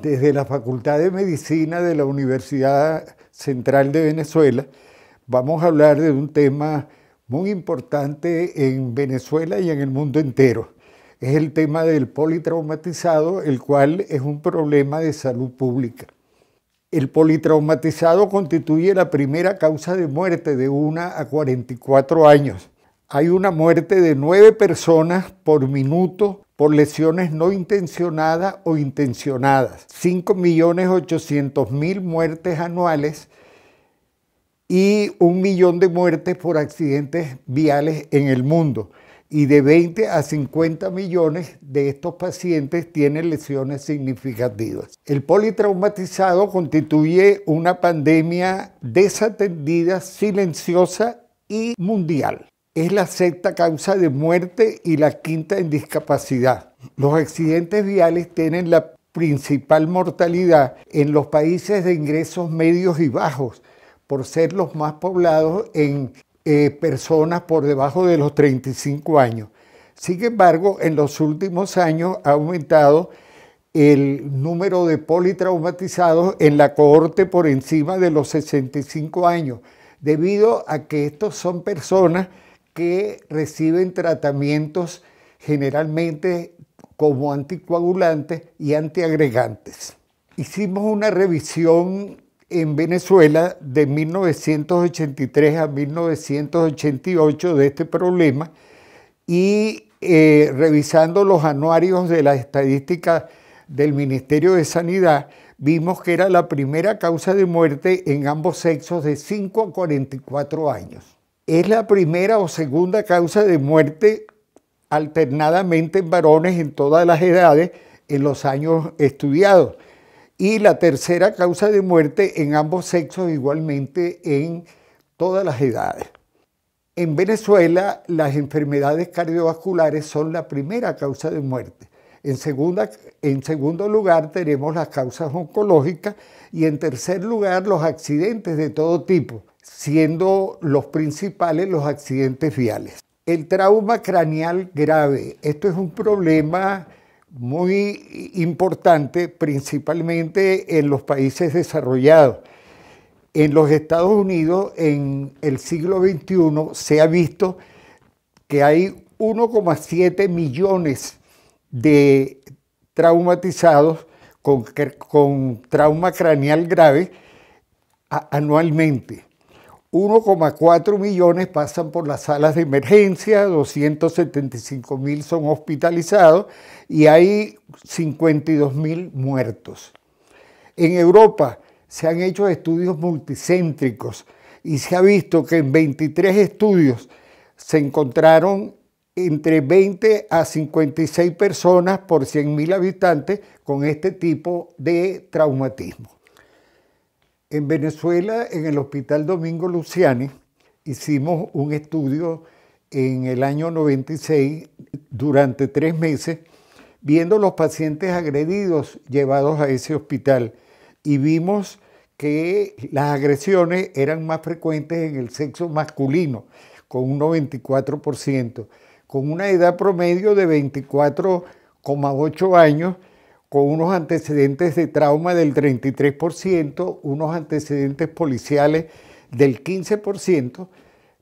desde la Facultad de Medicina de la Universidad Central de Venezuela, vamos a hablar de un tema muy importante en Venezuela y en el mundo entero. Es el tema del politraumatizado, el cual es un problema de salud pública. El politraumatizado constituye la primera causa de muerte de 1 a 44 años. Hay una muerte de 9 personas por minuto por lesiones no intencionadas o intencionadas, 5.800.000 muertes anuales y un millón de muertes por accidentes viales en el mundo. Y de 20 a 50 millones de estos pacientes tienen lesiones significativas. El politraumatizado constituye una pandemia desatendida, silenciosa y mundial es la sexta causa de muerte y la quinta en discapacidad. Los accidentes viales tienen la principal mortalidad en los países de ingresos medios y bajos, por ser los más poblados en eh, personas por debajo de los 35 años. Sin embargo, en los últimos años ha aumentado el número de politraumatizados en la cohorte por encima de los 65 años, debido a que estos son personas que reciben tratamientos generalmente como anticoagulantes y antiagregantes. Hicimos una revisión en Venezuela de 1983 a 1988 de este problema y eh, revisando los anuarios de las estadísticas del Ministerio de Sanidad, vimos que era la primera causa de muerte en ambos sexos de 5 a 44 años es la primera o segunda causa de muerte alternadamente en varones en todas las edades en los años estudiados. Y la tercera causa de muerte en ambos sexos igualmente en todas las edades. En Venezuela las enfermedades cardiovasculares son la primera causa de muerte. En, en segundo lugar tenemos las causas oncológicas y en tercer lugar los accidentes de todo tipo siendo los principales los accidentes viales. El trauma craneal grave, esto es un problema muy importante, principalmente en los países desarrollados. En los Estados Unidos, en el siglo XXI, se ha visto que hay 1,7 millones de traumatizados con, trauma craneal grave anualmente. 1,4 millones pasan por las salas de emergencia, 275 mil son hospitalizados y hay 52 mil muertos. En Europa se han hecho estudios multicéntricos y se ha visto que en 23 estudios se encontraron entre 20 a 56 personas por 100 mil habitantes con este tipo de traumatismo. En Venezuela, en el Hospital Domingo Luciani, hicimos un estudio en el año 96 durante tres meses, viendo los pacientes agredidos llevados a ese hospital y vimos que las agresiones eran más frecuentes en el sexo masculino, con un 94%, con una edad promedio de 24,8 años con unos antecedentes de trauma del 33%, unos antecedentes policiales del 15%,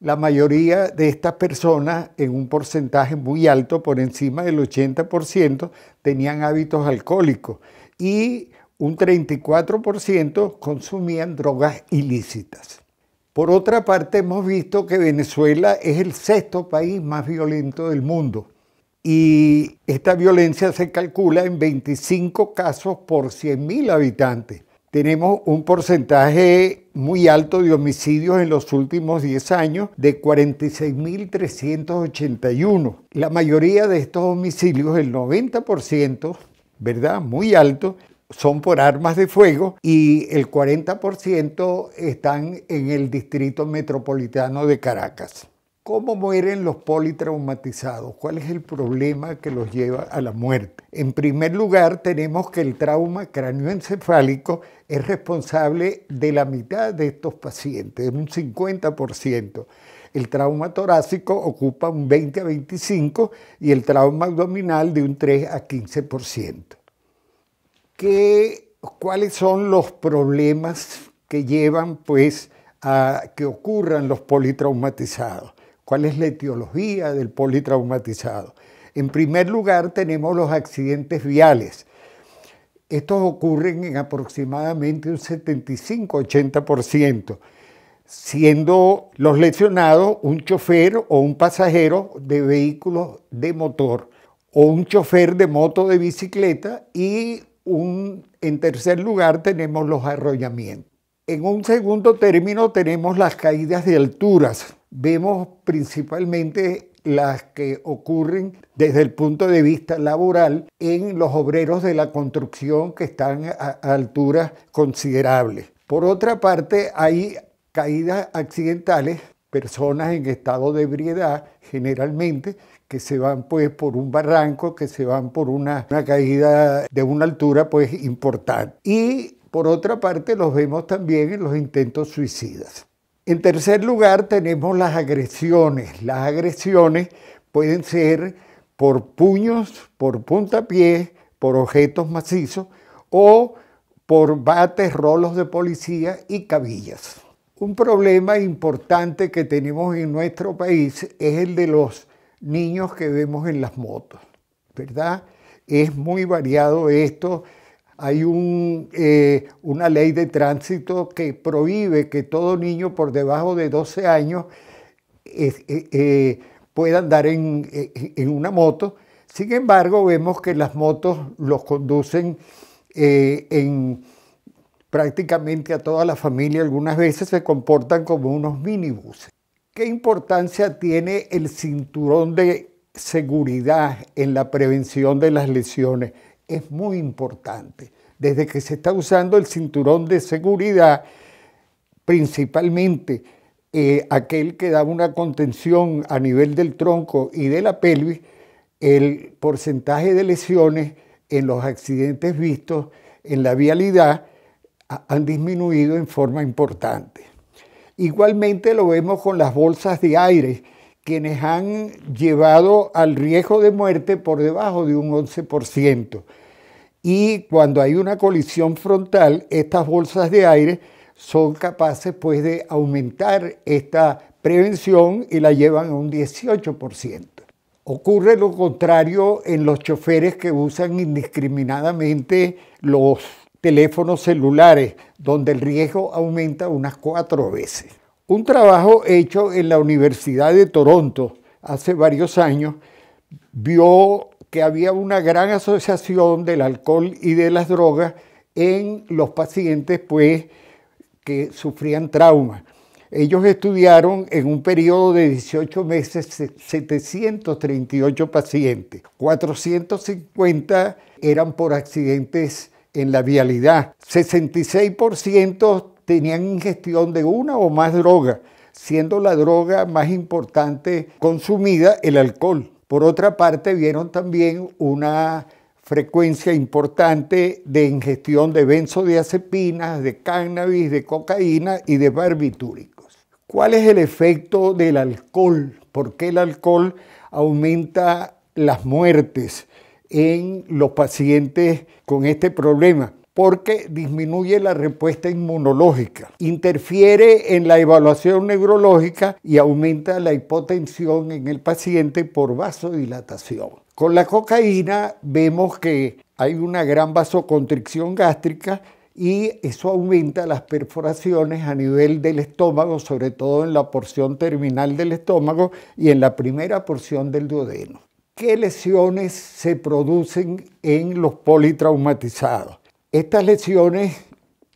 la mayoría de estas personas, en un porcentaje muy alto, por encima del 80%, tenían hábitos alcohólicos y un 34% consumían drogas ilícitas. Por otra parte, hemos visto que Venezuela es el sexto país más violento del mundo y esta violencia se calcula en 25 casos por 100.000 habitantes. Tenemos un porcentaje muy alto de homicidios en los últimos 10 años de 46.381. La mayoría de estos homicidios, el 90%, ¿verdad? Muy alto, son por armas de fuego y el 40% están en el Distrito Metropolitano de Caracas. ¿Cómo mueren los politraumatizados? ¿Cuál es el problema que los lleva a la muerte? En primer lugar, tenemos que el trauma cráneoencefálico es responsable de la mitad de estos pacientes, un 50%. El trauma torácico ocupa un 20 a 25 y el trauma abdominal de un 3 a 15%. ¿Qué, ¿Cuáles son los problemas que llevan pues, a que ocurran los politraumatizados? ¿Cuál es la etiología del politraumatizado? En primer lugar, tenemos los accidentes viales. Estos ocurren en aproximadamente un 75-80%, siendo los lesionados un chofer o un pasajero de vehículos de motor o un chofer de moto de bicicleta y un, en tercer lugar tenemos los arrollamientos. En un segundo término tenemos las caídas de alturas. Vemos principalmente las que ocurren desde el punto de vista laboral en los obreros de la construcción que están a alturas considerables. Por otra parte, hay caídas accidentales, personas en estado de ebriedad generalmente, que se van pues por un barranco, que se van por una, caída de una altura pues importante. Y por otra parte, los vemos también en los intentos suicidas. En tercer lugar, tenemos las agresiones. Las agresiones pueden ser por puños, por puntapiés, por objetos macizos o por bates, rolos de policía y cabillas. Un problema importante que tenemos en nuestro país es el de los niños que vemos en las motos, ¿verdad? Es muy variado esto hay eh, una ley de tránsito que prohíbe que todo niño por debajo de 12 años eh, eh, pueda andar en, una moto. Sin embargo, vemos que las motos los conducen prácticamente a toda la familia. Algunas veces se comportan como unos minibuses. ¿Qué importancia tiene el cinturón de seguridad en la prevención de las lesiones? es muy importante. Desde que se está usando el cinturón de seguridad, principalmente eh, aquel que da una contención a nivel del tronco y de la pelvis, el porcentaje de lesiones en los accidentes vistos en la vialidad han disminuido en forma importante. Igualmente lo vemos con las bolsas de aire quienes han llevado al riesgo de muerte por debajo de un 11%. Y cuando hay una colisión frontal, estas bolsas de aire son capaces pues de aumentar esta prevención y la llevan a un 18%. Ocurre lo contrario en los choferes que usan indiscriminadamente los teléfonos celulares, donde el riesgo aumenta unas cuatro veces un trabajo hecho en la Universidad de Toronto hace varios años vio que había una gran asociación del alcohol y de las drogas en los pacientes pues, que sufrían trauma. Ellos estudiaron en un periodo de 18 meses 738 pacientes. 450 eran por accidentes en la vialidad. 66% tenían ingestión de una o más drogas, siendo la droga más importante consumida el alcohol. Por otra parte, vieron también una frecuencia importante de ingestión de benzodiazepinas, de cannabis, de cocaína y de barbitúricos. ¿Cuál es el efecto del alcohol? ¿Por qué el alcohol aumenta las muertes en los pacientes con este problema? porque disminuye la respuesta inmunológica, interfiere en la evaluación neurológica y aumenta la hipotensión en el paciente por vasodilatación. Con la cocaína vemos que hay una gran vasoconstricción gástrica y eso aumenta las perforaciones a nivel del estómago, sobre todo en la porción terminal del estómago y en la primera porción del duodeno. ¿Qué lesiones se producen en los politraumatizados? Estas lesiones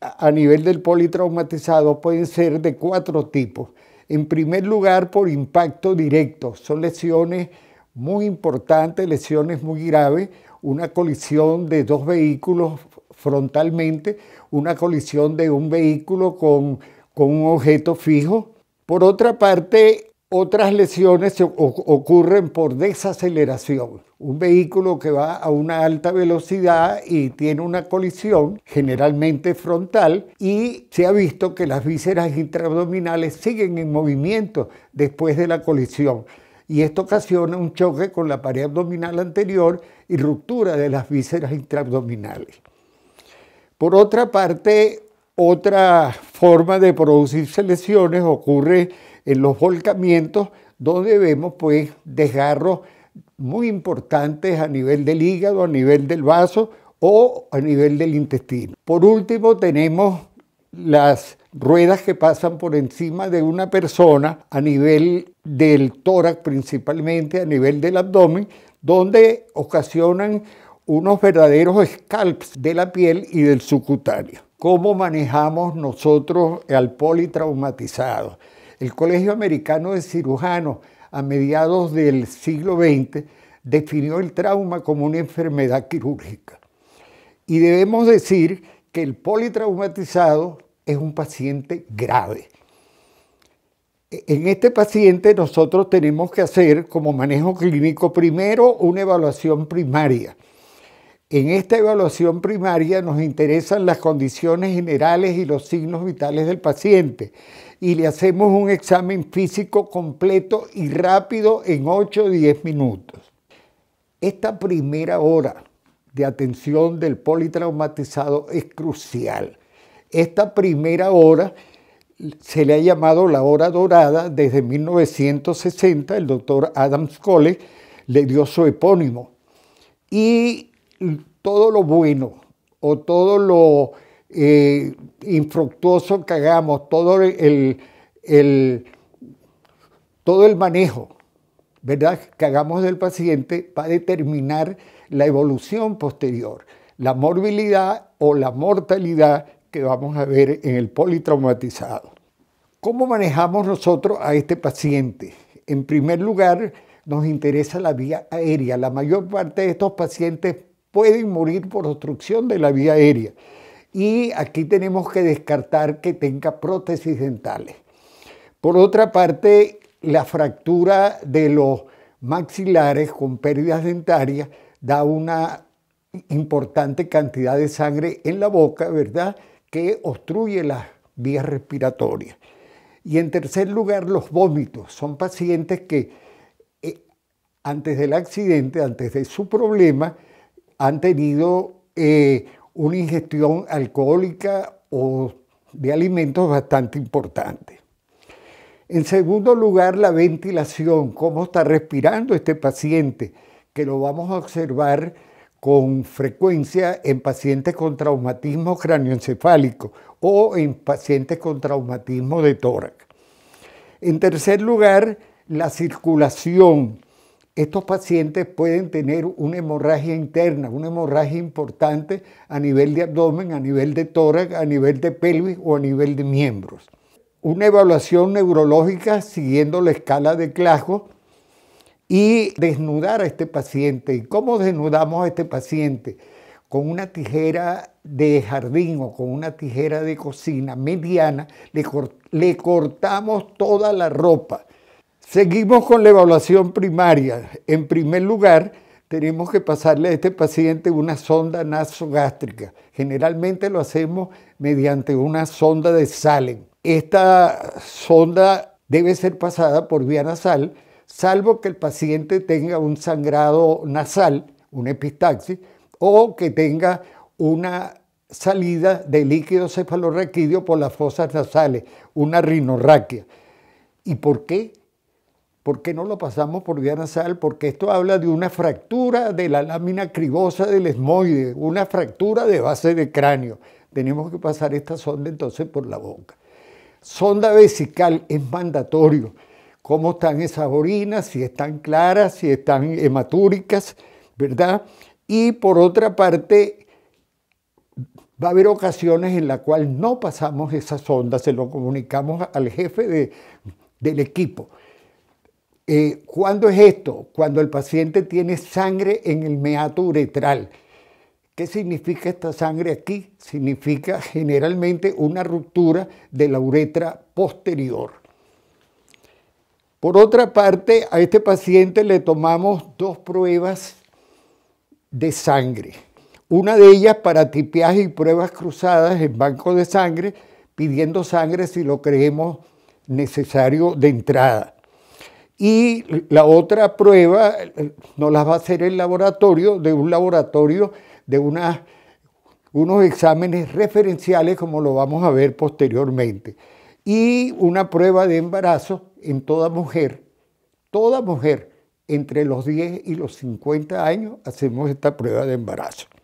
a nivel del politraumatizado pueden ser de cuatro tipos. En primer lugar, por impacto directo. Son lesiones muy importantes, lesiones muy graves, una colisión de dos vehículos frontalmente, una colisión de un vehículo con, con un objeto fijo. Por otra parte, otras lesiones ocurren por desaceleración. Un vehículo que va a una alta velocidad y tiene una colisión, generalmente frontal, y se ha visto que las vísceras intraabdominales siguen en movimiento después de la colisión. Y esto ocasiona un choque con la pared abdominal anterior y ruptura de las vísceras intraabdominales. Por otra parte, otra forma de producirse lesiones ocurre en los volcamientos donde vemos pues desgarros muy importantes a nivel del hígado, a nivel del vaso o a nivel del intestino. Por último tenemos las ruedas que pasan por encima de una persona a nivel del tórax principalmente, a nivel del abdomen, donde ocasionan unos verdaderos scalps de la piel y del subcutáneo. ¿Cómo manejamos nosotros al politraumatizado? El Colegio Americano de Cirujanos, a mediados del siglo XX, definió el trauma como una enfermedad quirúrgica. Y debemos decir que el politraumatizado es un paciente grave. En este paciente nosotros tenemos que hacer como manejo clínico primero una evaluación primaria en esta evaluación primaria nos interesan las condiciones generales y los signos vitales del paciente y le hacemos un examen físico completo y rápido en 8 o 10 minutos. Esta primera hora de atención del politraumatizado es crucial. Esta primera hora se le ha llamado la hora dorada desde 1960, el doctor Adams Cole le dio su epónimo. Y todo lo bueno o todo lo eh, infructuoso que hagamos, todo el, todo el manejo ¿verdad? que hagamos del paciente va a determinar la evolución posterior, la morbilidad o la mortalidad que vamos a ver en el politraumatizado. ¿Cómo manejamos nosotros a este paciente? En primer lugar, nos interesa la vía aérea. La mayor parte de estos pacientes pueden morir por obstrucción de la vía aérea. Y aquí tenemos que descartar que tenga prótesis dentales. Por otra parte, la fractura de los maxilares con pérdidas dentarias da una importante cantidad de sangre en la boca, ¿verdad? Que obstruye las vías respiratorias. Y en tercer lugar, los vómitos. Son pacientes que eh, antes del accidente, antes de su problema, han tenido eh, una ingestión alcohólica o de alimentos bastante importante. En segundo lugar, la ventilación, cómo está respirando este paciente, que lo vamos a observar con frecuencia en pacientes con traumatismo cráneoencefálico o en pacientes con traumatismo de tórax. En tercer lugar, la circulación, estos pacientes pueden tener una hemorragia interna, una hemorragia importante a nivel de abdomen, a nivel de tórax, a nivel de pelvis o a nivel de miembros. Una evaluación neurológica siguiendo la escala de Glasgow y desnudar a este paciente. ¿Y cómo desnudamos a este paciente? Con una tijera de jardín o con una tijera de cocina mediana, le cortamos toda la ropa Seguimos con la evaluación primaria. En primer lugar, tenemos que pasarle a este paciente una sonda nasogástrica. Generalmente lo hacemos mediante una sonda de salen. Esta sonda debe ser pasada por vía nasal, salvo que el paciente tenga un sangrado nasal, una epistaxis, o que tenga una salida de líquido cefalorraquídeo por las fosas nasales, una rinorraquia. ¿Y por qué? ¿Por qué no lo pasamos por vía nasal? Porque esto habla de una fractura de la lámina cribosa del esmoide, una fractura de base de cráneo. Tenemos que pasar esta sonda entonces por la boca. Sonda vesical es mandatorio. ¿Cómo están esas orinas? Si están claras, si están hematúricas, ¿verdad? Y por otra parte, Va a haber ocasiones en las cuales no pasamos esa sonda, se lo comunicamos al jefe del equipo. Eh, ¿Cuándo es esto? Cuando el paciente tiene sangre en el meato uretral. ¿Qué significa esta sangre aquí? Significa generalmente una ruptura de la uretra posterior. Por otra parte, a este paciente le tomamos dos pruebas de sangre. Una de ellas para tipiaje y pruebas cruzadas en banco de sangre, pidiendo sangre si lo creemos necesario de entrada y la otra prueba nos la va a hacer el laboratorio, de un laboratorio, de unos exámenes referenciales como lo vamos a ver posteriormente. Y una prueba de embarazo en toda mujer, toda mujer entre los 10 y los 50 años hacemos esta prueba de embarazo.